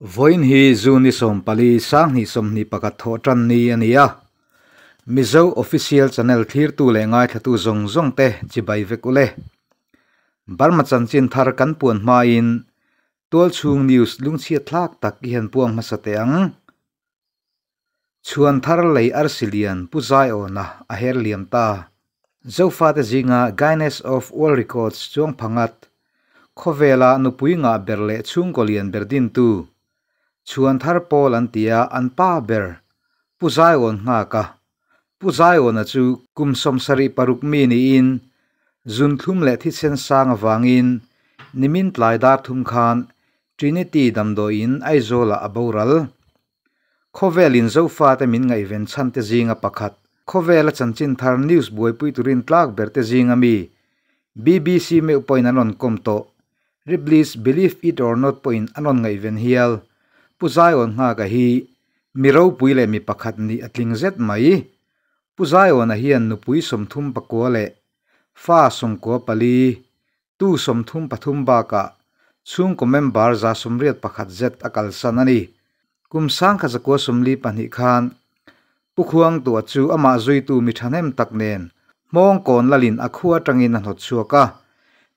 voin hi zu ni som pali sang ni som ni pakat tho tran ni ania mizo official channel thir tu le ngai thatu zong zong te chi bai ve kule barma chan chin thar kan puan ma in tol chung news lung chi thlak tak hi han puang ma sa te ang chuan thar lei ar silian pu zai o na a her ta zo fa de zinga of world records chuang phangat khovela nupuinga berle chung kolian berdin chhuan thar pawl an tia an pa ber puzai on nga ka puzai on a chu kum som sari paruk mi ni in zun thum le thi sen sang awangin nimin tlai dar thum khan trinity damdo in aizola aboral khovel in zofa te min ngai ven chan te jinga pakhat khovel a chanchin thar news boy pui turin tlak ber te zinga mi bbc me upoin anon kom to riblis believe it or not point anon ngai ven hial pūzhāyōn ngā gā hī, mirau pūy le mi pa khatni atling zed ma i, pūzhāyōna hī an nū pūy som thūm pa kuwa le, fā som kuwa palī, tū som thūm pa thūmba ka, chūng ku me mbār som riyat pa khat akal sa nani, kum sāng khazakuwa som li pa nī khān, pūkhūwa tu wachū amā zui tu mi thānhēm tak nēn, mō ng kōn la līn ak huwa trangīna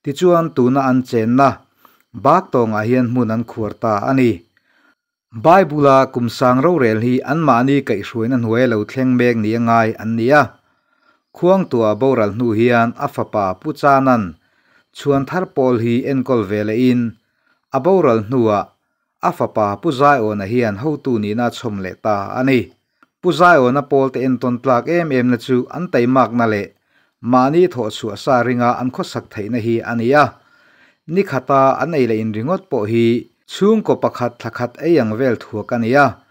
ti chūwa tu na ān chēn na, bāk to ngā hī an mu ani, bai bula kum sang ro rel hi an ma ni kai ruin an hwe lo thleng mek ni ngai an nia khuang tua boral nu hian afapa pu chanan chuan thar pol hi en kol vele in a boral nuwa afapa pu zai on a hian ho tu ni na chom le ta ani pu zai on a pol te en ton tlak em em na chu an tai mak na le ma ni tho na hi ania nikhata anei chung ko pakhat thakhat eiang vel thuak ania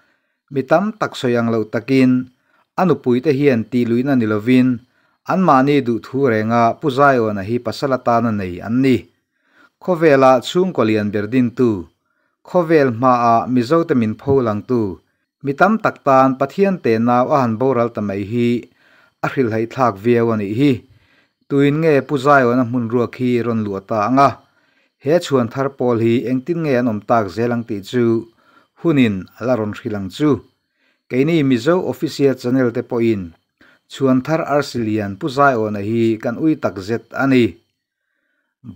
mitam tak soyang lo takin anupui te hian ti luina nilovin anma ni du thu renga puzai ona hi pasalata na nei anni khovela chung ko lian berdin tu khovel ma a mizo te min pholang tu mitam taktan pathian te naw a han boral tamai hi a hril hai thak viawani hi tuin nge puzai ona mun ruak hi ron luata anga he chuan thar pol hi engtin nge anom tak zelang ti chu hunin laron hrilang chu keini mizo official channel te po in chuan thar arsilian puzai ona hi kan ui tak zet ani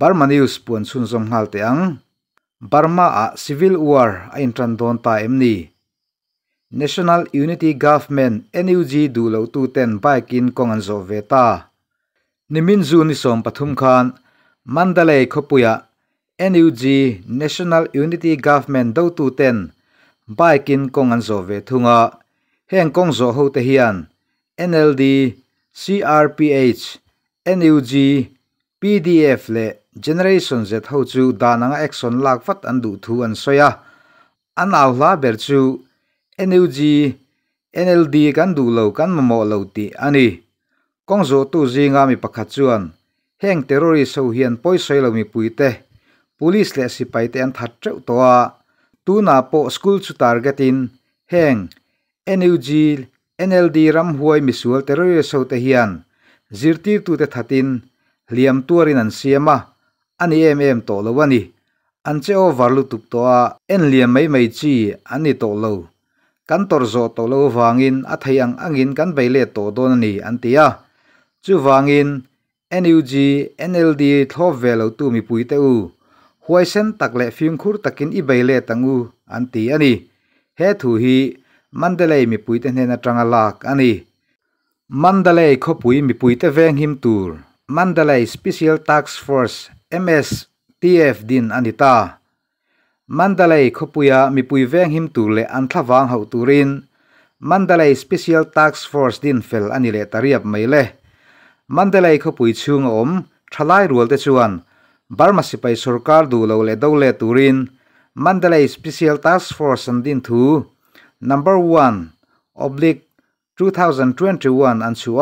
barma news pun chun zom hal te ang barma a civil war a intran don ta emni national unity government nug du lo tu kongan zo veta ni som pathum khan mandalay khopuya NUG National Unity Government đầu tư ten bike in công an zo ve thunga heng công zo ho te hian NLD CRPH NUG PDF le Generation Z ho chu dananga action lạc phát ăn du thu an soya ăn áo lá ber chu NUG NLD kan du lo kan mo lâu ti ani công zo tu zinga mi pakhat chuan heng terrorist ho hian poi soi lo mi pui te police le sipai te an that teuh to a tuna po school chu target in heng NUG NLD ram huai misual terrorist so te hian zirtir tu te thatin liam tuarin an siama ani em em to lo ani an cheo varlu tup to a en liam mai mai chi ani to lo kan tor zo to lo wangin a theiang angin kan beile to don ani an tia chu wangin NUG NLD thlo velo tu mi pui te u huai sen tak le fiung khur takin i bai le tangu an ti ani he thu hi mandalay mi pui te na tanga lak ani mandalay kho pui mi pui te veng him tur mandalay special Tax force ms tf din anita mandalay kho puya mi pui veng him tur le an thlawang hau turin mandalay special Tax force din fel ani le tariap mai le mandalay kho pui chung om thalai rual te chuan บาร์มาสิไปสุรการดูแลาเลดเรลตูรินมันเดลัยสเปเชียลทัสฟอร์สันดินทู number one oblique 2021อันชัว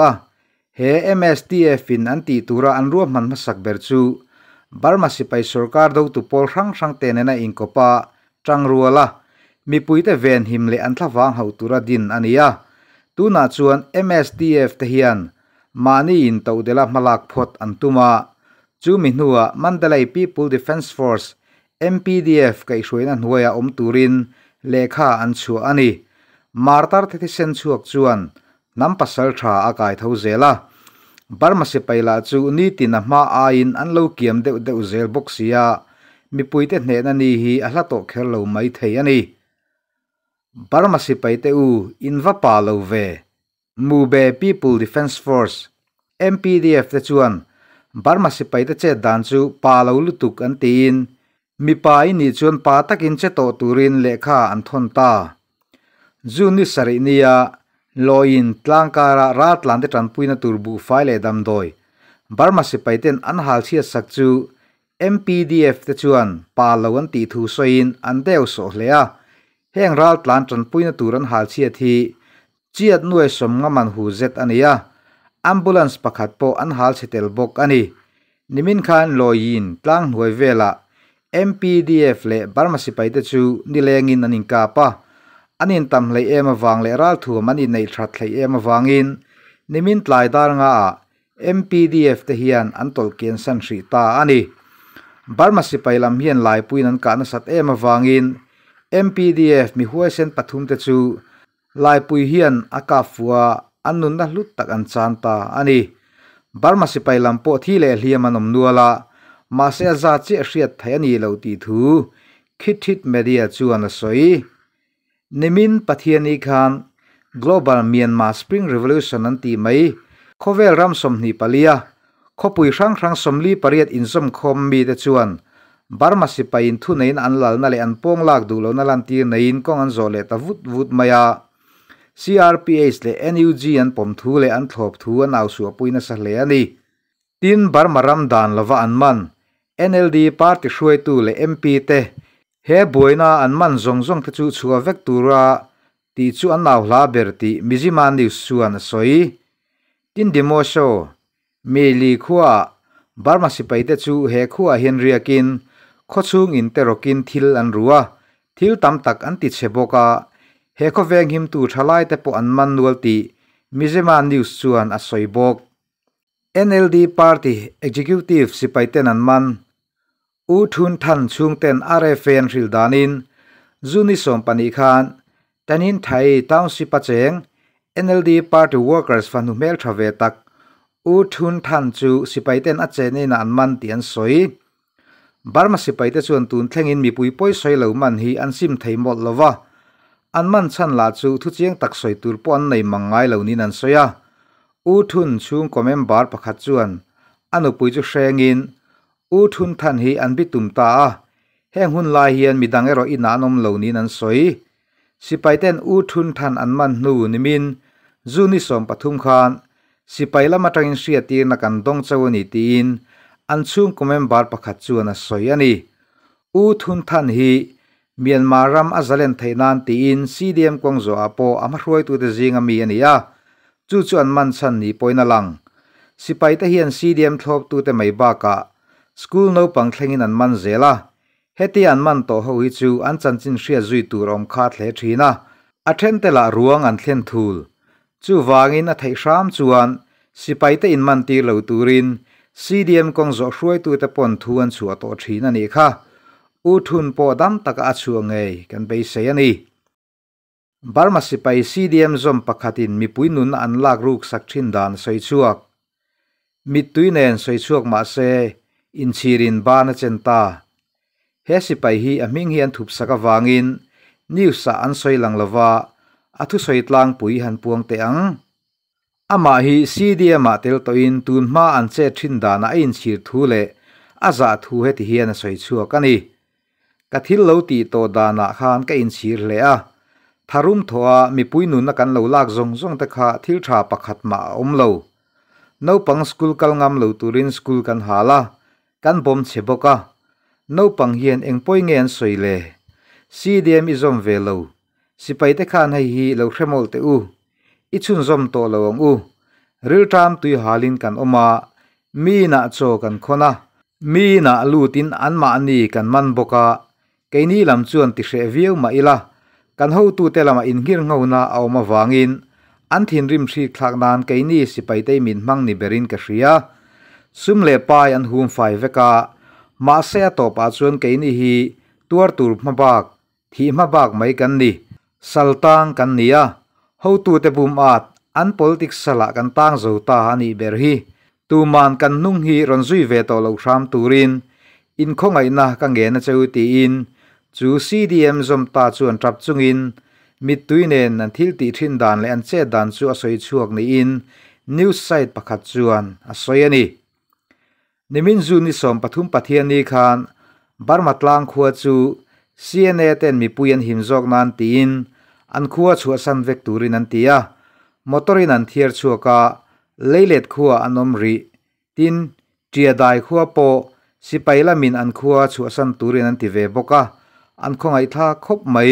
เฮเอ็มเอสทีเอฟินอันตีตัวรันรวมมันมาสักเบอร์จูบาร์มาสิไปสุรการดูตุพอลรังรังเตนน่าอิงกปะจังรัวละมีปุ่ยเตเวนหิมเลอันทวังเอาตัวระดินอันนี้อะตัวนั้นชวนเอ็มเอสทีเอฟเทียนมานี่อินเตอเดลัมาลักพอดอันตุมา chu mi hnua mandalay people defense force mpdf kai hruina hnuaia om turin lekha an chu ani martar the sen chuak chuan nam pasal tha a kai tho zela barma se paila chu ni tin a hma a in an lo kiam deuh deuh zel boxia mi puite hne na ni hi a hlato khel lo mai thei ani barma se paite u in va pa lo ve mube people defense force mpdf te chuan barma sipai che dan chu pa lo lu tu kan tin mi pai ni chon pa ta kin che to turin lekha an thon ta zu ni sari ni ya lo in tlang kara rat lan de tran puina tur bu file dam doi barma sipai ten an mpdf te chuan pa ti thu so an deu so le heng ral tlan tran puina turan thi chiat nuai e som nga man hu zet ania ambulance pakhat anhal an hal chetel bok ani nimin khan loyin tlang hoi vela mpdf le barma sipai te chu nilengin aning ka pa anin tam lei ema wang le ral thu mani nei thrat le ema wangin nimin tlaidar dar nga mpdf te hian antol ken san ri ta ani barma sipai lam hian lai puin an ka na sat ema wangin mpdf mi huai sen pathum te chu lai pui hian aka fuwa อันนุนลุตักอันจานตาอันนี้บาร์มาสิไปลำโพที่เลเฮียมันอมนัวละมาเสียใจเจียเสียทายนี่เราตีทูคิดทิดเมเดียจวนสวยนิมินปัทยานิคัน global myanmar spring revolution นั้นตีไหมขวเวลรัมสมนีปลียขปุยช่างช่างสมลีปริยัดอินสมคอมมีเตชวนบาร์มาสิไปอินทุนในอันลังนั่นและอันปองลากดูแล้วนั่นลันตีในอินกองอันโซเลตาวุฒวุฒมายา CRPH le NUG an pom thu le an thop thu an au su puina sa le ani tin bar maram dan lova an man NLD party shuai e tu le MP te he boina an man zong zong te chu chu ti chu an naw la ber ti mizimani su an soi tin demo show me li khuwa barma sipai te chu he khuwa henry akin khochung in te rokin thil an ruwa thil tam tak an ti cheboka he kho veng him tu thalai te po an man nual ti mizema news chuan a soi bok NLD party executive sipaiten an man u thun than chung ten RFN ril danin zuni som pani khan tanin thai township pa cheng NLD party workers fanu mel thave tak u thun than chu sipaiten a chene na an man ti an soi barma sipaite chuan tun thlengin mi pui poi soi lo man hi an sim thei mot lova an man chan la chu thu chiang tak soi tur pawh an nei mangai lo nin an soya u thun chung comment bar pakhat chuan anu pui chu in, u thun than hi an bitum ta a heng hun lai hian midang ero ina nom lo nin an soi sipai ten u thun than an man nu nimin zu ni som pathum khan sipai lama tangin sia tir na kan dong chawani tin an chung comment bar pakhat chuan a soi ani u thun than hi Myanmar ram azalen thainan ti in CDM kwang zo apo amhruai tu te zinga mi ania chu chu an man san ni poina lang sipai ta hian CDM thlop tu te mai ba ka school no pang thlengin an man zela heti an man to ho hi chu an chan chin hria zui tu rom kha thle thina a then te la ruang an thlen thul chu wangin a thai sham chuan sipai te in man ti lo turin CDM kong zo hruai tu te pon thu an chu ato thina ni kha u thun po dam tak a chu nge kan be se ani Burma sipai CDM zom pakhatin mi puinun an lak ruk sak thin dan soi chuak mi tuinen soi chuak ma se in chirin ba na chen ta he sipai hi aming hian thup saka wangin niu sa an soi lang lawa athu soi tlang pui han puang te ang ama hi CDM a tel to in tun ma an che thin dan a in chir thu le aza thu he ti hian soi chuak ani ka thil lo ti to dana khan ka in sir hle a à. tharum thoa à, mipui nu na kan lo lak zong zong ta kha thil tha pakhat ma om lo no pang school kal ngam lo turin school kan hala kan bom cheboka no pang hian engpoi ngen soile cdm izom velo sipai te khan hei hi lo hremol te u ichun zom to lo ang u ril tam tui halin kan oma mi na cho kan khona mi na lutin an ma ni kan man boka cái keini lam chuan ti hre viau ma ila kan ho tu te làm in hiền ngho na ao mà awma in, an thin rim thi thlak nan sĩ sipai tây min mang ni berin ka hria sum lệ pai an hum fai mà ma se bắt chuẩn cái keini hi tuar tur ma bak thi ma bak mai kan ni saltang kan nia ho tu te bùm at an politics sala kan tang zo ta ani ber hi tu man kan nung hi ron zui ve to lo sham turin in khongai na ka nge na cheu ti in จูซีดีเอ็มจอมตาจวนตับจุงอินมิดตุยเนนันทิลตีทินดานและอันเจดานจูอสวยช่วงนี้อินนิวไซต์ประคัดจวนอสวยนี่ในมินจูนิสมปทุมปทิยนีคานบาร์มัดลางขวจูซีเอเนเตนมีปุยันหิมจอกนันตีอินอันขวชัวสันเวกตูรินันตียมอตอรินันเทียร์ชัวกาเลเลตขัวอันอมรีตินเจียดายขัวโปสิไปละมินอันขัวชัวสันตูรินันติเวบกาอันคงไอท่าคบไม่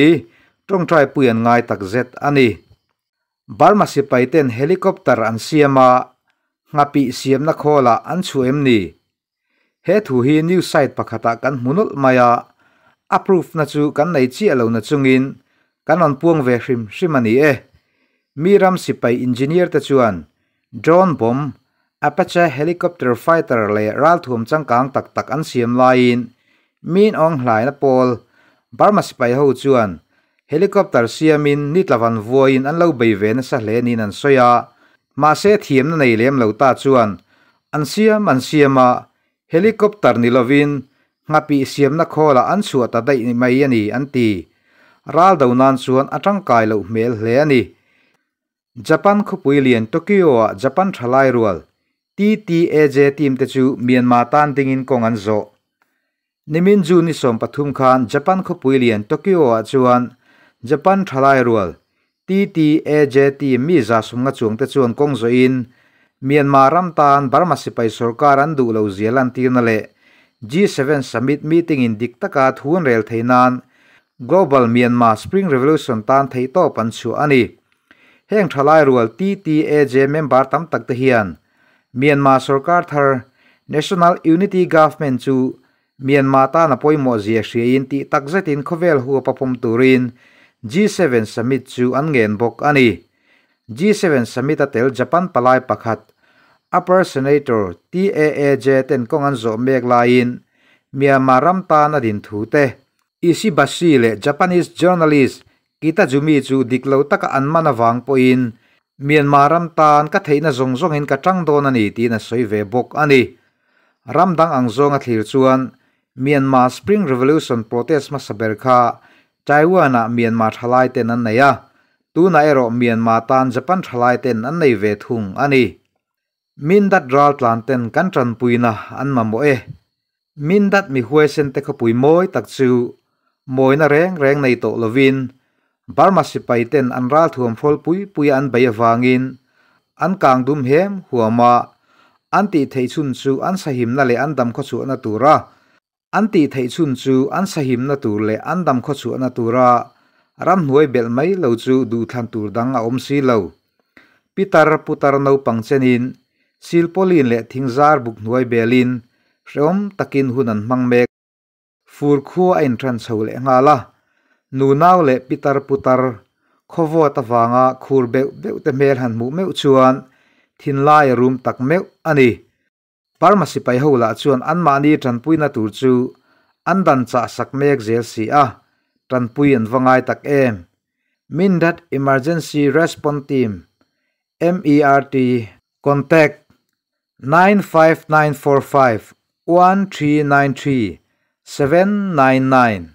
ตรงใจ้ปืนง่ายตักเจ็ดอันนี้บาร์มาสิไปเต้นเฮลิคอปเตอร์อันเสียมางับปีเสียมนักโหละอันช่วยมนี่เฮตุฮีนิวไซต์ประกาศกันมุนุลมายาอัพรูฟนัจูกันในที่เอลหนจงอินกันอันพวงเวริมชิมันนี่เอะมีรำสิไปอินจิเนียร์ตะจวนจอห์นบอมอัปเชเฮลิคอปเตอร์ไฟเตอร์เลยรัลทูมจังกางตักตักอันเสียมไลน์มีนองไลน์นะปอล์ Burma sipai ho chuan helicopter siamin nitlavan vuain an lo bei ve na sa hle nin an soya ma se thiam na nei lem lo ta chuan an siam an siama helicopter ni lovin ngapi siam na khola an chu ta dai ni mai ani an ti ral do nan chuan atang kai lo mel hle ani Japan khupui lian Tokyo Japan thalai rual TTAJ team te chu Myanmar tan dingin kong an zo Nimin ju ni som pathum khan Japan kho puilian Tokyo a chuan Japan thalai rual TTAJT mi za sum nga chuang te chuan kong zo in Myanmar ram tan Burma sipai sarkar an du lo zialan ti na le G7 summit meeting in diktaka thun rel theinan Global Myanmar Spring Revolution tan thei to pan chu heng thalai rual TTAJ member tam tak te Myanmar sarkar thar National Unity Government chu ta na poimo zia in ti takzetin khovel hu papom turin G7 summit chu angen bok ani G7 summit atel Japan palai pakhat upper senator TAAJ ten kong anzo zo mek lain Myanmar ram ta na din thu te isi le Japanese journalist kita jumi chu diklo taka anmana wang poin Myanmar ram tan ka theina in ka tangdon ani ti na soive bok ani ramdang angzong zonga thlir chuan Myanmar Spring Revolution protest ma saber kha Taiwan a Myanmar thalai ten an nei a tu na ero Myanmar tan Japan thalai ten an nei ve thung ani min dat ral tlan ten kan tran puina an ma mo e min dat mi huai sen te kha pui moi tak chu moi na reng reng nei to lovin Burma sipai ten an ral thuam phol pui pui an bai wangin an kang dum hem huama an ti thei chun chu an sahim na le an dam kho chu na tura an ti thei chun chu an sahim na tur le an dam kho chu na tura ram huai bel mai lo chu du than tur dang a om si lo pitar putar no pangchenin silpolin le thingzar buk nuai belin rom takin hunan mangmek fur khu a in than le nga la nu nau le pitar putar khovo ta wanga khur be be te mel han mu meu chuan thin lai room tak meu ani pharmacy pai ho la chuan an mani tanpuina tur chu an dan cha sak mek zel si a tanpui an wangai tak em min that emergency response team MERT contact 95945 1393 799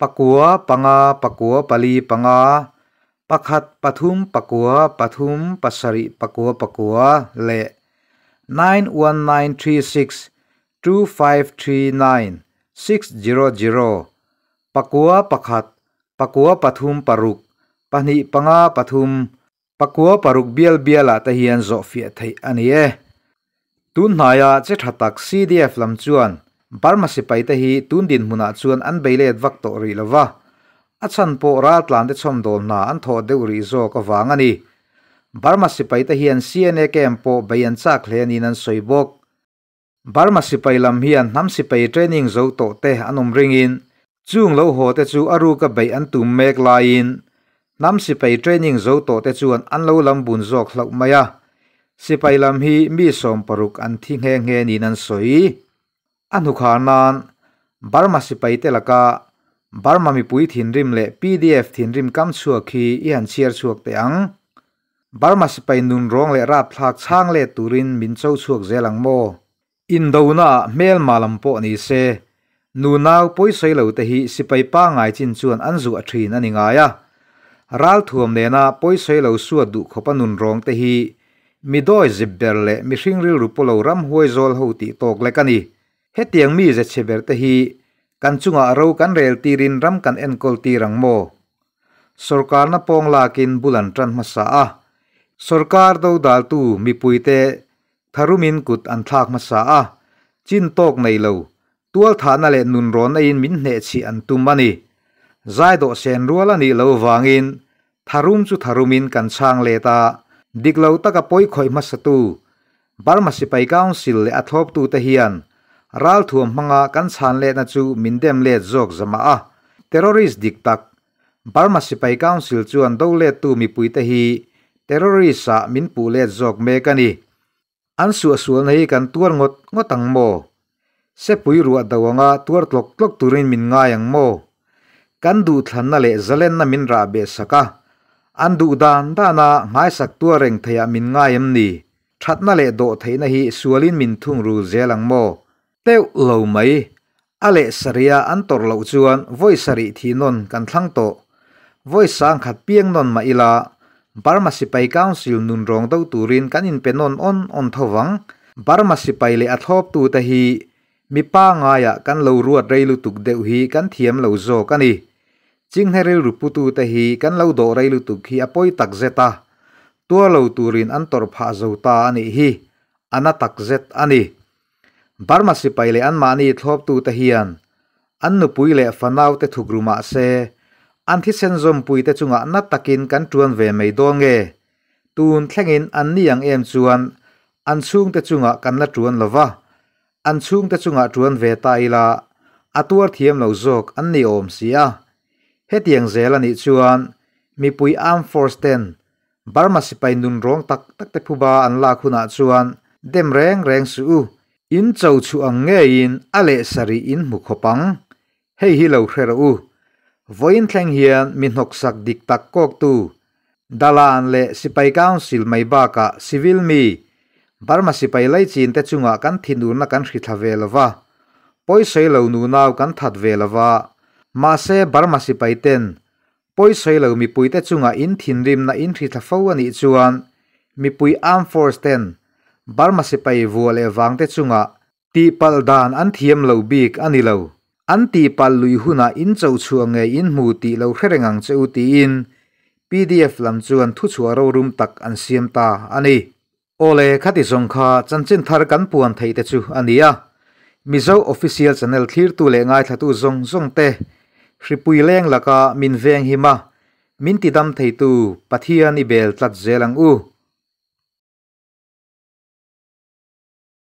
pakua panga pakua pali panga pakhat pathum pakua pathum pasari pakua pakua le 91936-2539-600 Pakua Pakhat Pakua Pathum Paruk Pani Panga Pathum Pakua Paruk Biel Biela Tahian Zofia Thay Aniye Tun Naya Chithatak CDF Lam Chuan Barma Sipay Tahi Tun Din Muna Chuan An Bailey Advaktori Lava Achan Po Ratlan De Chom Dol Na An Tho De Uri Zo Ka Vangani Burma sipai ta hian CNA kempo bayan chak hlenin an soibok Burma sipai lam hian nam sipai training zo to te anum ringin chung lo ho te chu aru ka bai an tum mek lain nam sipai training zo to te chuan an lo lam bun zok hlau maya sipai lam hi mi som paruk an thi nge nghe ninan soy soi anu kha nan Burma sipai te laka Burma mi pui thin rim le PDF thin rim kam chuak hi i han chiar chuak te ang Barma si pay nun rong le rap thak chang le turin min chau chuak zelang mo. Indona mel malam po ni se. Nu nao poy say lau te hi si pay pa ngay chin chuan anzu a trin ani ngaya. Ral thuam le na poy say lau sua du khopa nun rong te hi. Mi doi zibber le mi ril rupo ram huay zol ti tok le kani. He tiang mi zet cheber Kan chunga arau kan rel tirin ram kan enkol tirang mo. Sorkar na pong lakin bulan tran ah. सरकार दो दालतु मिपुइते थारुमिन कुत अनथाक मसा चिन टोक नैलो तुअल थाना ले नुन रोन इन मिन ने छि अनतुमानि जाय दो सेन रुला नि लो वांगिन थारुम चु थारुमिन कन छांग लेता दिग्लो तक पोइ खोइ मसतु बर्मा सिपाइ काउन्सिल ले अथोप तु तहियान राल थुम मंगा कन छान ले नचु मिनदेम ले जोक जमा टेररिस्ट दिक्तक बर्मा सिपाइ काउन्सिल चु अनदो ले तु मिपुइ तही Terrorista ah, min pu let zok me ka ni an su sual nei kan tuar ngot ngotang mo se pui ruwa dawanga ah, tuar tlok tlok turin min nga yang mo kan du thlan na le zalen na min ra be saka ah. an du dan da na ngai sak tua reng thaya min nga yam ni that na le do thei na hi sualin min thung ru lang mo teu lâu lo mai ale saria an tor lâu chuan voi sari thi non kan thlang to voi sang khat piang non ma ila Burma Sipai Council nun rong tau turin kan in penon on on thowang Burma Sipai le athop tu ta hi mi pa nga ya kan lo ruat rei lu tuk deuh hi kan thiam lo zo kan ni ching heril rupu tu ta hi kan lo do rei tuk hi apoi tak zeta tua lo turin an tor pha zo ta ani hi ana tak zet ani Burma Sipai le an mani thop tu ta hian an nu pui le fanaw te thugruma se an thi sen zom puite chunga na takin kan tuan ve mei do nge tun thlengin an ni ang em chuan an chung te chunga kan na tuan lova an chung te chunga tuan ve ta ila atuar thiam lo zok an ni om sia hetiang zela ni chuan mi pui am force ten barma sipai nun rong tak tak te phuba an la khuna chuan dem reng reng su in chau chu ang nge in ale sari in mu khopang hei hi lo hrer u voin thleng hian min hok sak dik tak kok tu dalan le sipai council mai ba ka civil mi barma sipai lai chin te chunga kan thinu na kan hri thlavel poi sei lo nu naw kan that vel ma se barma sipai ten poi sei lo mi pui te chunga in thin rim na in hri thlafo ani chuan mi pui arm force ten barma sipai vual e wang te chunga ti pal dan an thiam lo bik anilo an ti pal lui huna in chau chua nge in mu ti lo hrerengang cheu ti in pdf lam chuan thu chua ro rum tak an siam ta ani ole khati zong kha chanchin thar kan puan thei te chu ania mizo official channel thlir tu le ngai thatu zong zong te hripui leng laka min veng hima min ti dam thei tu pathian i bel tlat zelang u